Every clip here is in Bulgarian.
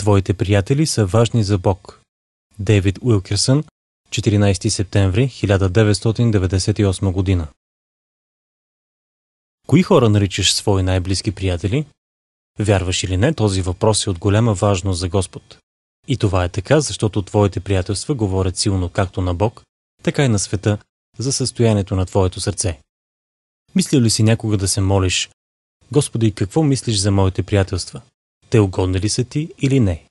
Твоите приятели са важни за Бог. Дейвид Уилкерсън, 14 септември 1998 година. Кои хора наричаш свои най-близки приятели? Вярваш или не, този въпрос е от голяма важност за Господ. И това е така, защото твоите приятелства говорят силно както на Бог, така и на света за състоянието на твоето сърце. Мислил ли си някога да се молиш, Господи, какво мислиш за моите приятелства? те угодни ли са ти или не.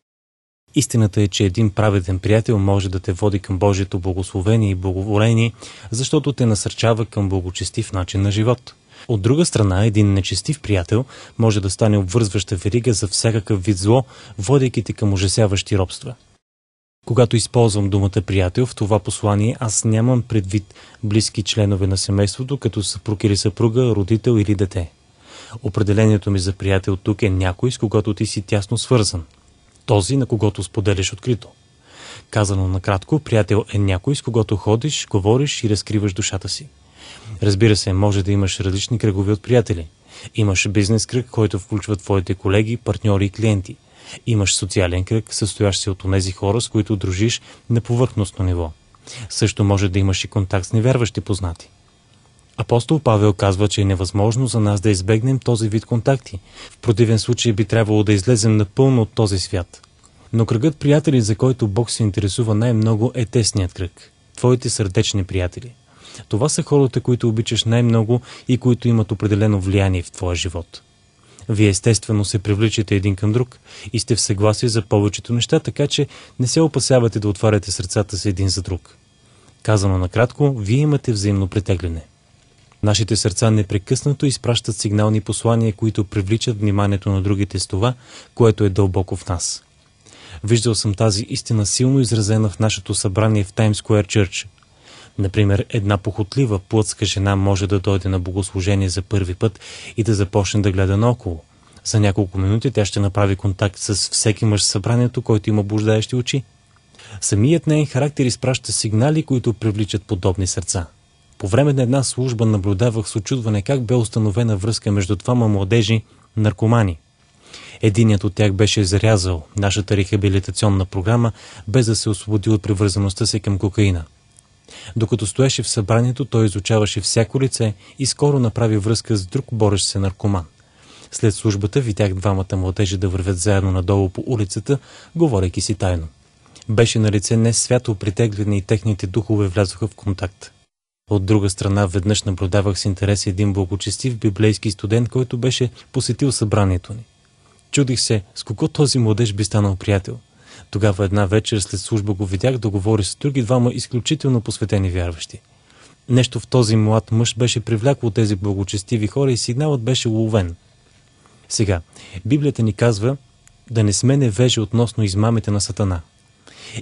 Истината е, че един праведен приятел може да те води към Божието благословение и благоволение, защото те насърчава към благочестив начин на живот. От друга страна, един нечестив приятел може да стане обвързваща верига за всякакъв вид зло, водейки те към ужасяващи робства. Когато използвам думата приятел в това послание, аз нямам предвид близки членове на семейството, като съпруг или съпруга, родител или дете. Определението ми за приятел тук е някой, с когото ти си тясно свързан. Този, на когото споделяш открито. Казано накратко, приятел е някой, с когото ходиш, говориш и разкриваш душата си. Разбира се, може да имаш различни кръгове от приятели. Имаш бизнес кръг, който включва твоите колеги, партньори и клиенти. Имаш социален кръг, състоящ се от онези хора, с които дружиш на повърхностно ниво. Също може да имаш и контакт с невярващи познати. Апостол Павел казва, че е невъзможно за нас да избегнем този вид контакти. В противен случай би трябвало да излезем напълно от този свят. Но кръгът приятели, за който Бог се интересува най-много, е тесният кръг. Твоите сърдечни приятели. Това са хората, които обичаш най-много и които имат определено влияние в твоя живот. Вие естествено се привличате един към друг и сте в съгласие за повечето неща, така че не се опасявате да отваряте сърцата си един за друг. Казано накратко, вие имате взаимно притегляне. Нашите сърца непрекъснато изпращат сигнални послания, които привличат вниманието на другите с това, което е дълбоко в нас. Виждал съм тази истина силно изразена в нашето събрание в Times Square Church. Например, една похотлива плътска жена може да дойде на богослужение за първи път и да започне да гледа наоколо. За няколко минути тя ще направи контакт с всеки мъж в събранието, който има блуждаещи очи. Самият нейн характер изпраща сигнали, които привличат подобни сърца – по време на една служба наблюдавах с очудване как бе установена връзка между двама младежи наркомани. Единият от тях беше зарязал нашата рехабилитационна програма, без да се освободи от привързаността си към кокаина. Докато стоеше в събранието, той изучаваше всяко лице и скоро направи връзка с друг борещ се наркоман. След службата видях двамата младежи да вървят заедно надолу по улицата, говорейки си тайно. Беше на лице не свято притегляне и техните духове влязоха в контакт. От друга страна, веднъж наблюдавах с интерес един благочестив библейски студент, който беше посетил събранието ни. Чудих се, с кого този младеж би станал приятел. Тогава една вечер след служба го видях да говори с други двама изключително посветени вярващи. Нещо в този млад мъж беше привлякло тези благочестиви хора и сигналът беше уловен. Сега, Библията ни казва да не сме невежи относно измамите на Сатана.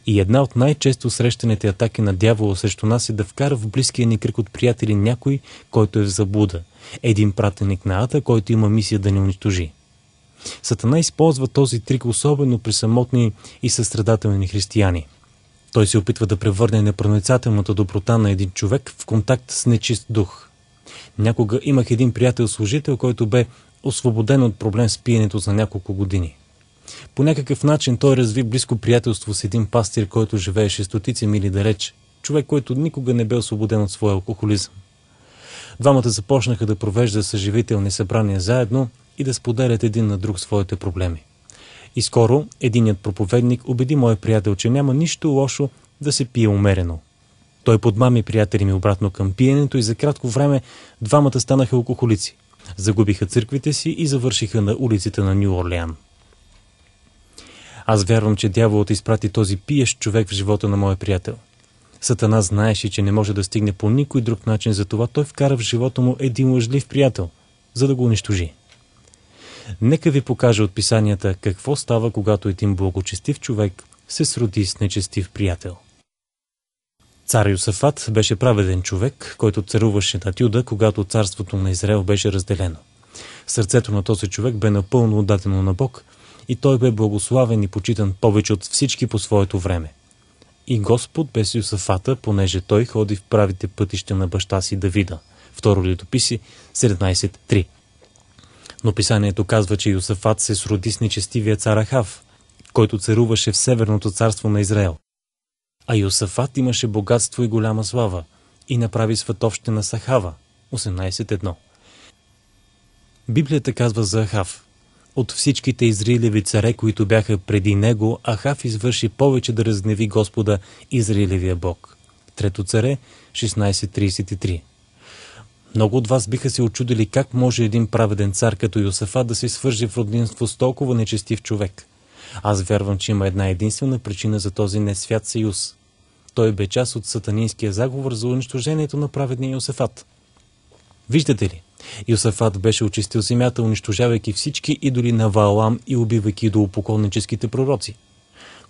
И една от най-често срещаните атаки на дявола срещу нас е да вкара в близкия ни кръг от приятели някой, който е в заблуда. Един пратеник на Ата, който има мисия да ни унищожи. Сатана използва този трик особено при самотни и състрадателни християни. Той се опитва да превърне непроницателната доброта на един човек в контакт с нечист дух. Някога имах един приятел-служител, който бе освободен от проблем с пиенето за няколко години. По някакъв начин той разви близко приятелство с един пастир, който живееше стотици мили далеч, човек, който никога не бе освободен от своя алкохолизъм. Двамата започнаха да провеждат съживителни събрания заедно и да споделят един на друг своите проблеми. И скоро единият проповедник убеди мой приятел, че няма нищо лошо да се пие умерено. Той подмами приятели ми обратно към пиенето и за кратко време двамата станаха алкохолици. Загубиха църквите си и завършиха на улиците на Нью Орлеан. Аз вярвам, че дяволът изпрати този пиещ човек в живота на моя приятел. Сатана знаеше, че не може да стигне по никой друг начин, затова той вкара в живота му един лъжлив приятел, за да го унищожи. Нека ви покажа от писанията какво става, когато един благочестив човек се сроди с нечестив приятел. Цар Йосафат беше праведен човек, който царуваше на Юда, когато царството на Израел беше разделено. Сърцето на този човек бе напълно отдадено на Бог – и той бе благославен и почитан повече от всички по своето време. И Господ без Йосафата, понеже той ходи в правите пътища на баща си Давида. Второ летописи 17.3 Но писанието казва, че Йосафат се сроди с нечестивия цар Ахав, който царуваше в северното царство на Израел. А Йосафат имаше богатство и голяма слава и направи сватовщина Сахава. 18.1 Библията казва за Ахав. От всичките Израилеви царе, които бяха преди него, Ахав извърши повече да разгневи Господа Израилевия Бог. Трето царе, 16.33 Много от вас биха се очудили как може един праведен цар като Йосафа да се свържи в роднинство с толкова нечестив човек. Аз вярвам, че има една единствена причина за този несвят съюз. Той бе част от сатанинския заговор за унищожението на праведния Йосафат. Виждате ли, Йосафат беше очистил земята, унищожавайки всички идоли на Валам и убивайки до упоколническите пророци.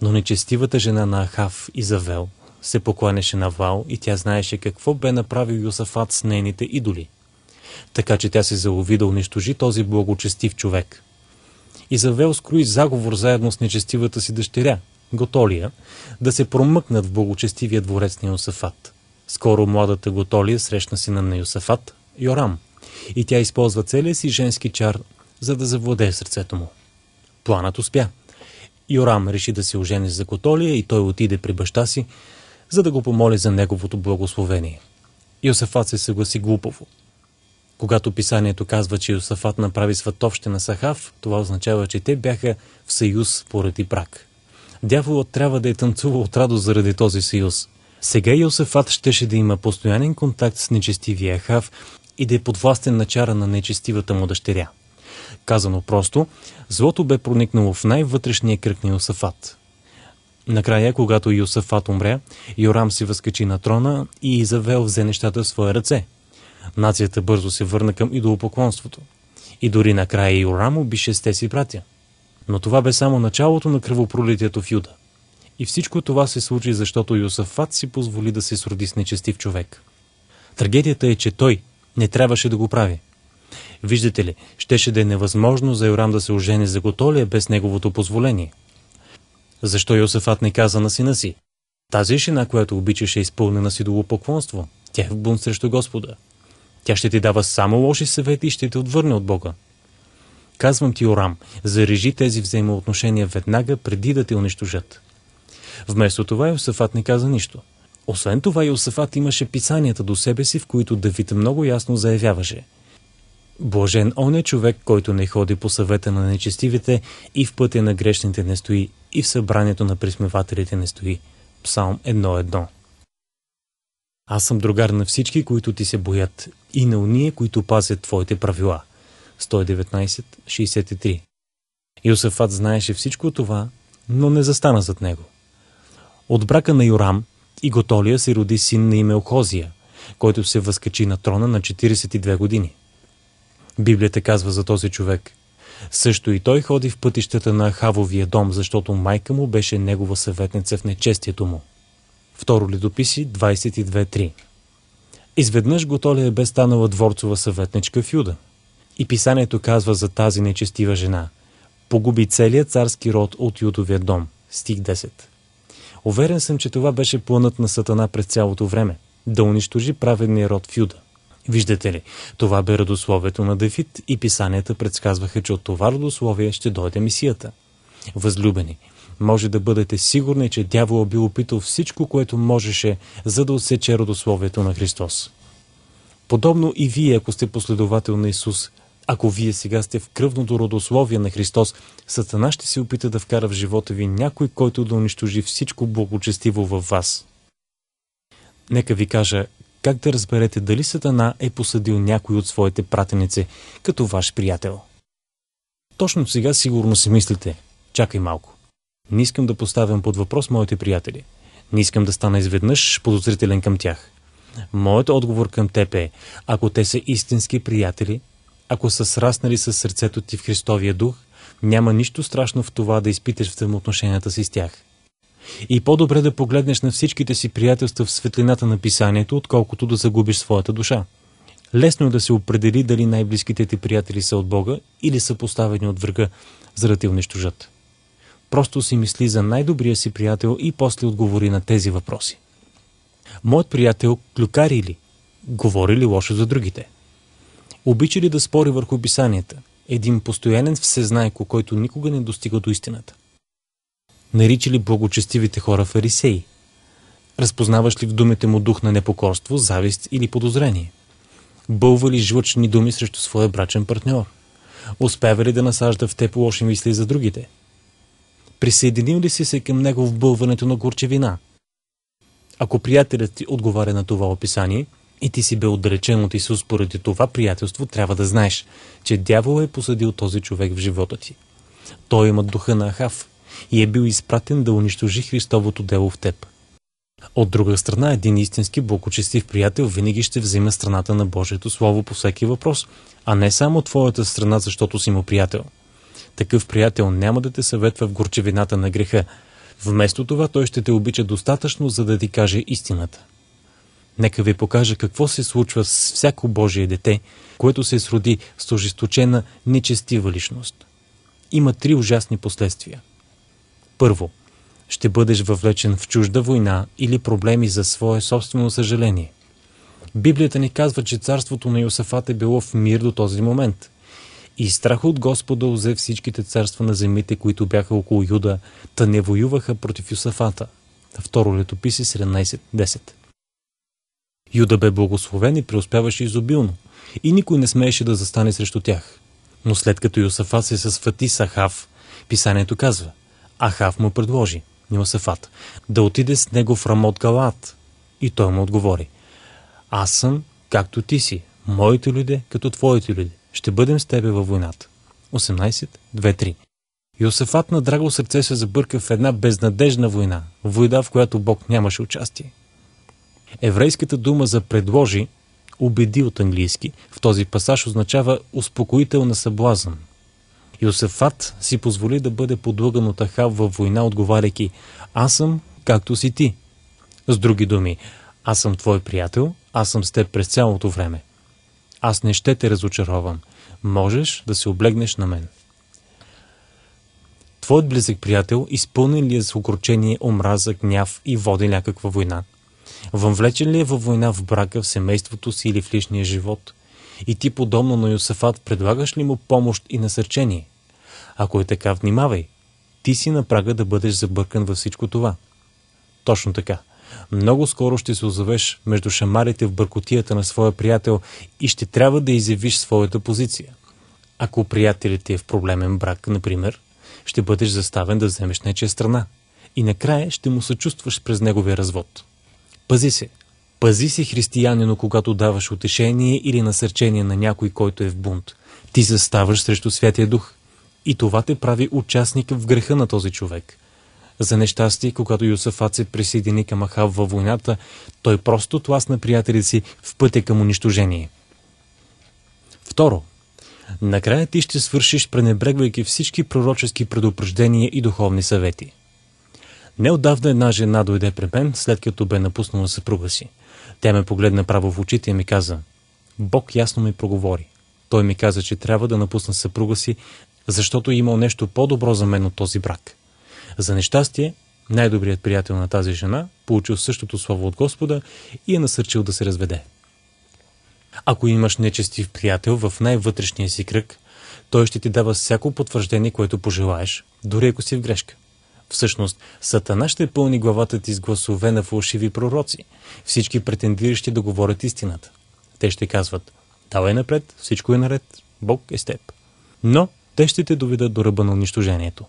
Но нечестивата жена на Ахав, Изавел, се покланяше на Вал и тя знаеше какво бе направил Йосафат с нейните идоли. Така че тя се залови да унищожи този благочестив човек. Изавел скрои заговор заедно с нечестивата си дъщеря, Готолия, да се промъкнат в благочестивия дворец на Йосафат. Скоро младата Готолия срещна сина на Йосафат, Йорам – и тя използва целия си женски чар, за да завладее сърцето му. Планът успя. Йорам реши да се ожени за Котолия и той отиде при баща си, за да го помоли за неговото благословение. Йосафат се съгласи глупово. Когато писанието казва, че Йосафат направи сватовще на Сахав, това означава, че те бяха в съюз поради брак. Дяволът трябва да е танцувал от радост заради този съюз. Сега Йосафат щеше да има постоянен контакт с нечестивия Хав и да е подвластен на чара на нечестивата му дъщеря. Казано просто, злото бе проникнало в най-вътрешния кръг на Йосафат. Накрая, когато Йосафат умря, Йорам се възкачи на трона и Изавел взе нещата в своя ръце. Нацията бързо се върна към идолопоклонството. И дори накрая Йорам уби шесте си братя. Но това бе само началото на кръвопролитието в Юда. И всичко това се случи, защото Йосафат си позволи да се сроди с нечестив човек. Трагедията е, че той, не трябваше да го прави. Виждате ли, щеше да е невъзможно за Йорам да се ожени за Готолия без неговото позволение. Защо Йосефат не каза на сина си? Тази жена, която обичаше, е изпълнена с поклонство, Тя е в бунт срещу Господа. Тя ще ти дава само лоши съвети и ще те отвърне от Бога. Казвам ти, Орам, зарежи тези взаимоотношения веднага, преди да те унищожат. Вместо това Йосафат не каза нищо. Освен това Йосафат имаше писанията до себе си, в които Давид много ясно заявяваше Блажен он е човек, който не ходи по съвета на нечестивите и в пътя на грешните не стои и в събранието на присмевателите не стои. Псалм 1.1 Аз съм другар на всички, които ти се боят и на уния, които пазят твоите правила. 119.63 Йосафат знаеше всичко това, но не застана зад него. От брака на Йорам. И Готолия се роди син на име Охозия, който се възкачи на трона на 42 години. Библията казва за този човек. Също и той ходи в пътищата на Хавовия дом, защото майка му беше негова съветница в нечестието му. Второ ледописи 22.3 Изведнъж Готолия бе станала дворцова съветничка в Юда. И писанието казва за тази нечестива жена. Погуби целият царски род от Юдовия дом. Стих 10. Уверен съм, че това беше планът на Сатана през цялото време – да унищожи праведния род в Юда. Виждате ли, това бе родословието на Давид и писанията предсказваха, че от това родословие ще дойде мисията. Възлюбени, може да бъдете сигурни, че дявол би опитал всичко, което можеше, за да усече родословието на Христос. Подобно и вие, ако сте последовател на Исус, ако вие сега сте в кръвното родословие на Христос, Сатана ще се опита да вкара в живота ви някой, който да унищожи всичко благочестиво във вас. Нека ви кажа как да разберете дали Сатана е посъдил някой от своите пратеници като ваш приятел. Точно сега сигурно си мислите, чакай малко. Не искам да поставям под въпрос моите приятели. Не искам да стана изведнъж подозрителен към тях. Моят отговор към теб е, ако те са истински приятели, ако са сраснали с сърцето ти в Христовия дух, няма нищо страшно в това да изпиташ взаимоотношенията си с тях. И по-добре да погледнеш на всичките си приятелства в светлината на писанието, отколкото да загубиш своята душа. Лесно е да се определи дали най-близките ти приятели са от Бога или са поставени от врага, за да те унищожат. Просто си мисли за най-добрия си приятел и после отговори на тези въпроси. Моят приятел клюкари ли? Говори ли лошо за другите? Обича ли да спори върху писанията? Един постоянен всезнайко, който никога не достига до истината. Нарича ли благочестивите хора фарисеи? Разпознаваш ли в думите му дух на непокорство, завист или подозрение? Бълва ли жлъчни думи срещу своя брачен партньор? Успява ли да насажда в теб лоши мисли за другите? Присъединил ли си се към него в бълването на горчевина? Ако приятелят ти отговаря на това описание – и ти си бе отдалечен от Исус поради това приятелство, трябва да знаеш, че дявол е посадил този човек в живота ти. Той има духа на Ахав и е бил изпратен да унищожи Христовото дело в теб. От друга страна, един истински благочестив приятел винаги ще вземе страната на Божието Слово по всеки въпрос, а не само твоята страна, защото си му приятел. Такъв приятел няма да те съветва в горчевината на греха. Вместо това той ще те обича достатъчно, за да ти каже истината. Нека ви покажа какво се случва с всяко Божие дете, което се сроди с ожесточена, нечестива личност. Има три ужасни последствия. Първо, ще бъдеш въвлечен в чужда война или проблеми за свое собствено съжаление. Библията ни казва, че царството на Йосафат е било в мир до този момент. И страх от Господа взе всичките царства на земите, които бяха около Юда, та не воюваха против Йосафата. Второ летописи 17.10 Юда бе благословен и преуспяваше изобилно, и никой не смееше да застане срещу тях. Но след като Йосафат се съсвати с Ахав, писанието казва, Ахав му предложи, Йосафат, да отиде с него в Рамот Галат. И той му отговори, аз съм както ти си, моите люди като твоите люди, ще бъдем с тебе във войната. 18.2.3 Йосафат на драго сърце се забърка в една безнадежна война, война в която Бог нямаше участие. Еврейската дума за предложи, убеди от английски, в този пасаж означава успокоителна съблазън. Йосефат си позволи да бъде подлъган от Ахав във война, отговаряйки «Аз съм както си ти». С други думи, аз съм твой приятел, аз съм с теб през цялото време. Аз не ще те разочаровам. Можеш да се облегнеш на мен. Твоят близък приятел изпълнен ли е с огорчение, омраза, гняв и води някаква война – Въвлечен ли е във война в брака, в семейството си или в личния живот? И ти, подобно на Йосафат, предлагаш ли му помощ и насърчение? Ако е така, внимавай. Ти си на прага да бъдеш забъркан във всичко това. Точно така. Много скоро ще се озовеш между шамарите в бъркотията на своя приятел и ще трябва да изявиш своята позиция. Ако приятелят ти е в проблемен брак, например, ще бъдеш заставен да вземеш нечия страна и накрая ще му съчувстваш през неговия развод. Пази се! Пази се, християнино, когато даваш утешение или насърчение на някой, който е в бунт. Ти заставаш срещу Святия Дух. И това те прави участник в греха на този човек. За нещастие, когато Йосафат се присъедини към Ахав във войната, той просто тласна приятели си в пътя към унищожение. Второ, накрая ти ще свършиш пренебрегвайки всички пророчески предупреждения и духовни съвети. Неотдавна една жена дойде при мен, след като бе напуснала съпруга си. Тя ме погледна право в очите и ми каза «Бог ясно ми проговори». Той ми каза, че трябва да напусна съпруга си, защото е имал нещо по-добро за мен от този брак. За нещастие, най-добрият приятел на тази жена получил същото слово от Господа и е насърчил да се разведе. Ако имаш нечестив приятел в най-вътрешния си кръг, той ще ти дава всяко потвърждение, което пожелаеш, дори ако си в грешка – Всъщност, Сатана ще пълни главата ти с гласове на фалшиви пророци, всички претендиращи да говорят истината. Те ще казват, давай напред, всичко е наред, Бог е с теб. Но те ще те доведат до ръба на унищожението.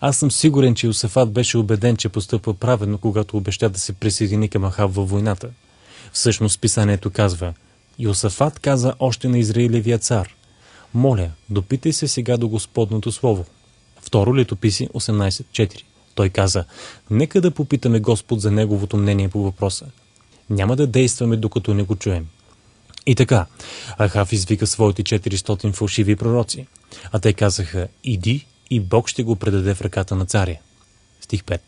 Аз съм сигурен, че Йосафат беше убеден, че постъпва праведно, когато обеща да се присъедини към Ахав във войната. Всъщност писанието казва, Йосафат каза още на Израилевия цар, моля, допитай се сега до Господното Слово, Второ летописи 18.4. Той каза, нека да попитаме Господ за неговото мнение по въпроса. Няма да действаме, докато не го чуем. И така, Ахав извика своите 400 фалшиви пророци, а те казаха, иди и Бог ще го предаде в ръката на царя. Стих 5.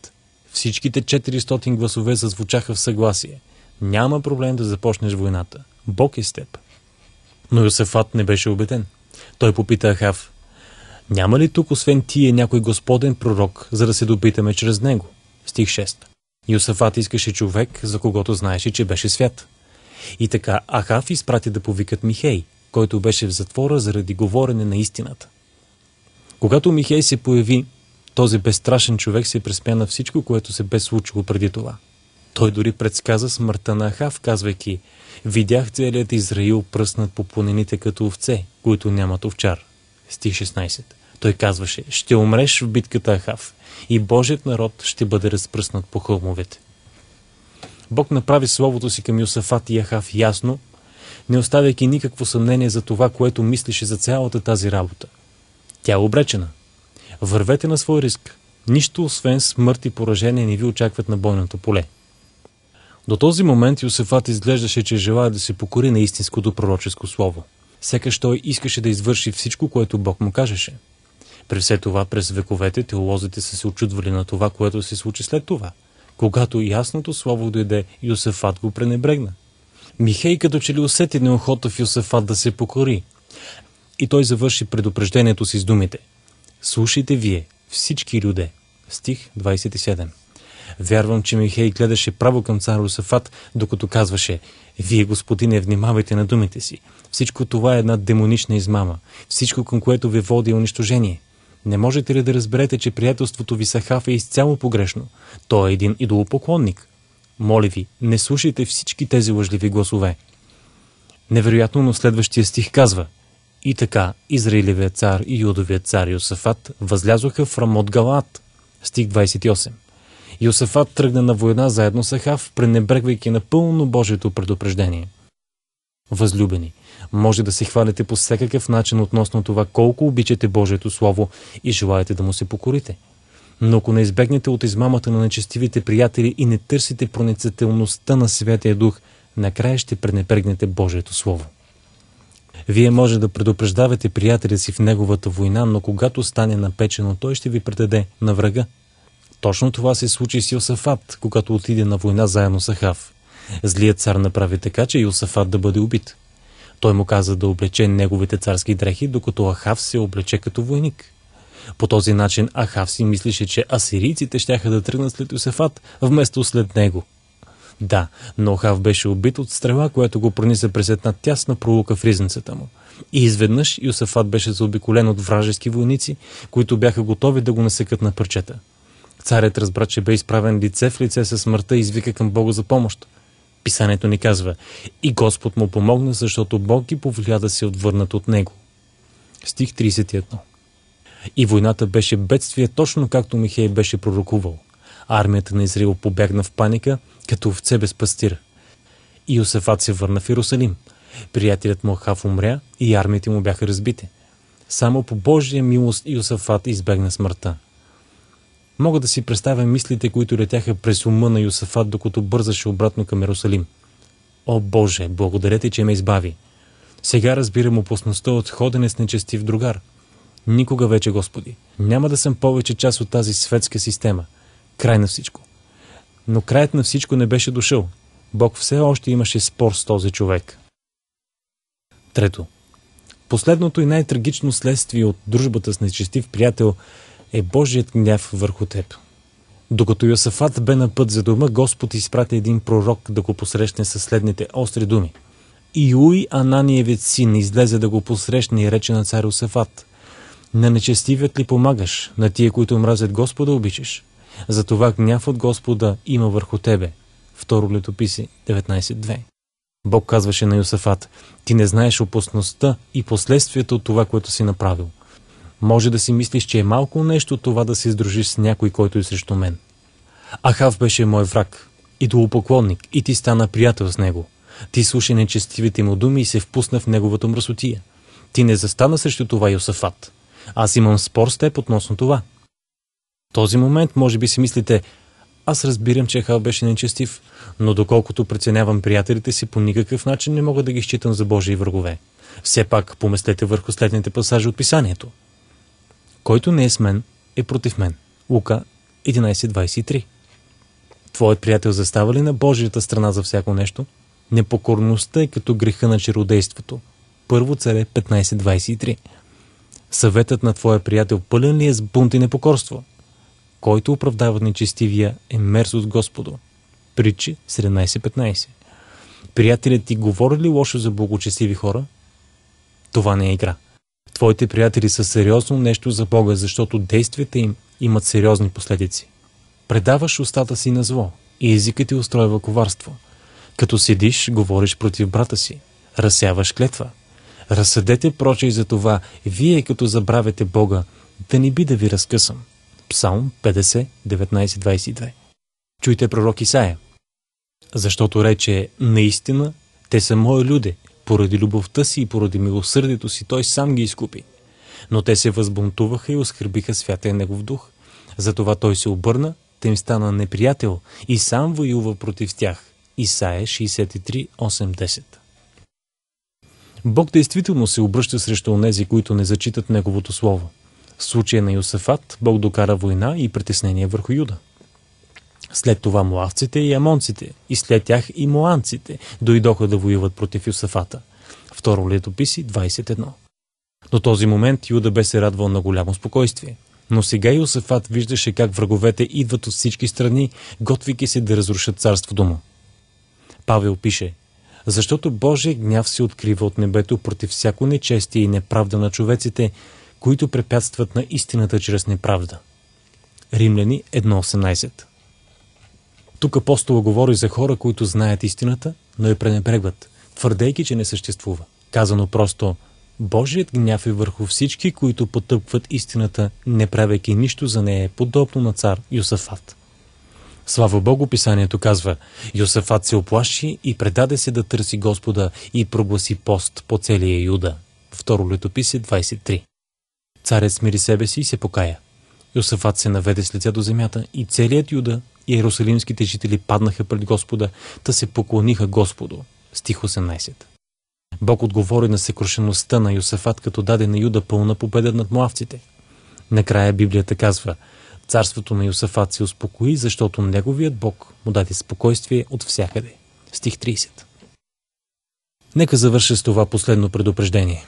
Всичките 400 гласове зазвучаха в съгласие. Няма проблем да започнеш войната. Бог е с теб. Но Йосефат не беше убеден. Той попита Ахав, няма ли тук освен тие някой господен пророк, за да се допитаме чрез него? Стих 6. Йосафат искаше човек, за когото знаеше, че беше свят. И така Ахав изпрати да повикат Михей, който беше в затвора заради говорене на истината. Когато Михей се появи, този безстрашен човек се преспя на всичко, което се бе случило преди това. Той дори предсказа смъртта на Ахав, казвайки «Видях целият Израил пръснат по планините като овце, които нямат овчар». Стих 16. Той казваше, ще умреш в битката Ахав и Божият народ ще бъде разпръснат по хълмовете. Бог направи словото си към Йосафат и Ахав ясно, не оставяйки никакво съмнение за това, което мислеше за цялата тази работа. Тя е обречена. Вървете на свой риск. Нищо освен смърт и поражение не ви очакват на бойното поле. До този момент Йосефат изглеждаше, че желая да се покори на истинското пророческо слово. Сякаш той искаше да извърши всичко, което Бог му кажеше – при все това, през вековете, теолозите са се очудвали на това, което се случи след това. Когато ясното слово дойде, Йосефат го пренебрегна. Михей като че ли усети неохота в Йосефат да се покори. И той завърши предупреждението си с думите. Слушайте вие, всички люде. Стих 27. Вярвам, че Михей гледаше право към цар Йосефат, докато казваше «Вие, господине, внимавайте на думите си. Всичко това е една демонична измама. Всичко, към което ви води е унищожение. Не можете ли да разберете, че приятелството ви с Ахав е изцяло погрешно? Той е един идолопоклонник. Моля ви, не слушайте всички тези лъжливи гласове. Невероятно, но следващия стих казва И така Израилевият цар и Юдовият цар Йосафат възлязоха в Рамот Галаат. Стих 28. Йосафат тръгна на война заедно с Ахав, пренебрегвайки напълно Божието предупреждение – възлюбени. Може да се хвалите по всякакъв начин относно това колко обичате Божието Слово и желаете да му се покорите. Но ако не избегнете от измамата на нечестивите приятели и не търсите проницателността на Святия Дух, накрая ще пренепрегнете Божието Слово. Вие може да предупреждавате приятеля си в неговата война, но когато стане напечено, той ще ви предаде на врага. Точно това се случи с Йосафат, когато отиде на война заедно с Ахав. Злият цар направи така, че Йосафат да бъде убит. Той му каза да облече неговите царски дрехи, докато Ахав се облече като войник. По този начин Ахав си мислеше, че асирийците щяха да тръгнат след Йосафат, вместо след него. Да, но Ахав беше убит от стрела, която го прониса през една тясна пролука в ризницата му. И изведнъж Йосафат беше заобиколен от вражески войници, които бяха готови да го насекат на парчета. Царят разбра, че бе изправен лице в лице със смъртта и извика към Бога за помощ. Писанието ни казва И Господ му помогна, защото Бог ги повлия да се отвърнат от него. Стих 31 И войната беше бедствие, точно както Михей беше пророкувал. Армията на Израил побягна в паника, като овце без пастир. Иосафат се върна в Иерусалим. Приятелят му Ахав умря и армиите му бяха разбити. Само по Божия милост Иосафат избегна смъртта. Мога да си представя мислите, които летяха през ума на Йосафат, докато бързаше обратно към Иерусалим. О Боже, благодаря ти, че ме избави. Сега разбирам опасността от ходене с нечестив другар. Никога вече, Господи, няма да съм повече част от тази светска система. Край на всичко. Но краят на всичко не беше дошъл. Бог все още имаше спор с този човек. Трето. Последното и най-трагично следствие от дружбата с нечестив приятел – е Божият гняв върху теб. Докато Йосафат бе на път за дома, Господ изпрати един пророк да го посрещне със следните остри думи. Иуи Ананиевец син излезе да го посрещне и рече на цар Йосафат. На нечестивият ли помагаш, на тие, които мразят Господа обичаш? Затова гняв от Господа има върху тебе. Второ летописи 19.2 Бог казваше на Йосафат, ти не знаеш опасността и последствията от това, което си направил. Може да си мислиш, че е малко нещо това да се издружиш с някой, който е срещу мен. Ахав беше мой враг, идолопоклонник, и ти стана приятел с него. Ти слуша нечестивите му думи и се впусна в неговата мръсотия. Ти не застана срещу това, Йосафат. Аз имам спор с теб относно това. В този момент, може би си мислите, аз разбирам, че Ахав беше нечестив, но доколкото преценявам приятелите си, по никакъв начин не мога да ги считам за Божии врагове. Все пак помислете върху следните пасажи от писанието – който не е с мен, е против мен. Лука 11.23 Твоят приятел застава ли на Божията страна за всяко нещо? Непокорността е като греха на чародейството. Първо царе 15.23 Съветът на твоя приятел пълен ли е с бунт и непокорство? Който оправдава нечестивия е мерз от Господу. Притчи 17.15 Приятелят ти говори ли лошо за благочестиви хора? Това не е игра твоите приятели са сериозно нещо за Бога, защото действията им имат сериозни последици. Предаваш устата си на зло и езикът ти устройва коварство. Като седиш, говориш против брата си, разсяваш клетва. Разсъдете прочей за това, вие като забравяте Бога, да не би да ви разкъсам. Псалм 50, 19, 22 Чуйте пророк Исаия. Защото рече, наистина, те са мои люди – поради любовта си и поради милосърдието си той сам ги изкупи. Но те се възбунтуваха и оскърбиха святия негов дух. Затова той се обърна, да им стана неприятел и сам воюва против тях. Исаия 63.8.10 Бог действително се обръща срещу онези, които не зачитат Неговото Слово. В случая на Йосафат Бог докара война и притеснение върху Юда – след това муавците и амонците, и след тях и муанците дойдоха да воюват против Юсафата. Второ летописи 21. До този момент Юда бе се радвал на голямо спокойствие. Но сега Йосафат виждаше как враговете идват от всички страни, готвики се да разрушат царството му. Павел пише, защото Божия гняв се открива от небето против всяко нечестие и неправда на човеците, които препятстват на истината чрез неправда. Римляни 1.18 тук апостол говори за хора, които знаят истината, но я пренебрегват, твърдейки, че не съществува. Казано просто, Божият гняв е върху всички, които потъпкват истината, не правейки нищо за нея, подобно на цар Йосафат. Слава Богу, писанието казва, Йосафат се оплаши и предаде се да търси Господа и прогласи пост по целия Юда. Второ летописи 23. Царят смири себе си и се покая. Йосафат се наведе с лице до земята и целият Юда иерусалимските жители паднаха пред Господа, та се поклониха Господу. Стих 18. Бог отговори на съкрушеността на Йосафат, като даде на Юда пълна победа над муавците. Накрая Библията казва, царството на Йосафат се успокои, защото неговият Бог му даде спокойствие от всякъде. Стих 30. Нека завърша с това последно предупреждение.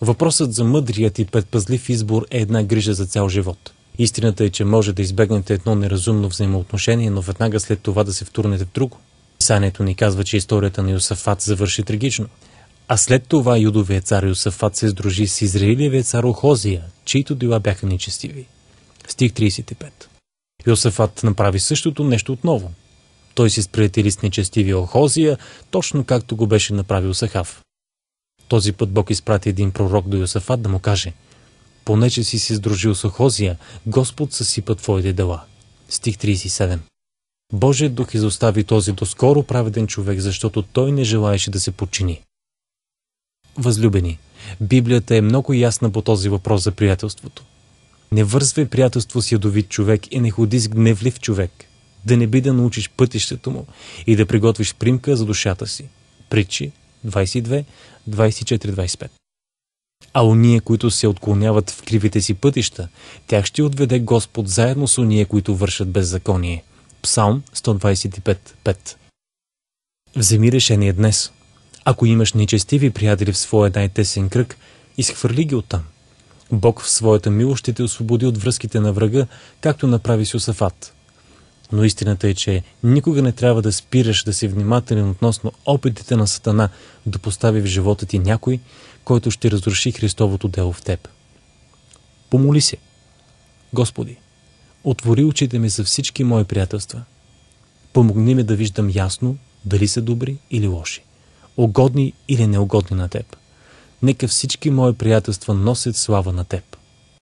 Въпросът за мъдрият и предпазлив избор е една грижа за цял живот – Истината е, че може да избегнете едно неразумно взаимоотношение, но веднага след това да се втурнете в друго. Писанието ни казва, че историята на Йосафат завърши трагично. А след това юдовия цар Йосафат се сдружи с израилевия цар Охозия, чието дела бяха нечестиви. Стих 35. Йосафат направи същото нещо отново. Той се сприятели с нечестивия Охозия, точно както го беше направил Сахав. Този път Бог изпрати един пророк до Йосафат да му каже – понеже си се сдружил с охозия, Господ съсипа твоите дела. Стих 37 Божия дух изостави този доскоро праведен човек, защото той не желаеше да се подчини. Възлюбени, Библията е много ясна по този въпрос за приятелството. Не вързвай приятелство с ядовит човек и не ходи с гневлив човек, да не би да научиш пътището му и да приготвиш примка за душата си. Притчи 22, 24-25 а уния, които се отклоняват в кривите си пътища, тях ще отведе Господ заедно с уния, които вършат беззаконие. Псалм 125.5 Вземи решение днес. Ако имаш нечестиви приятели в своя най-тесен кръг, изхвърли ги оттам. Бог в своята милост ще те освободи от връзките на врага, както направи Сюсафат. Но истината е, че никога не трябва да спираш да си внимателен относно опитите на Сатана да постави в живота ти някой, който ще разруши Христовото дело в теб. Помоли се. Господи, отвори очите ми за всички мои приятелства. Помогни ми да виждам ясно дали са добри или лоши, угодни или неугодни на теб. Нека всички мои приятелства носят слава на теб.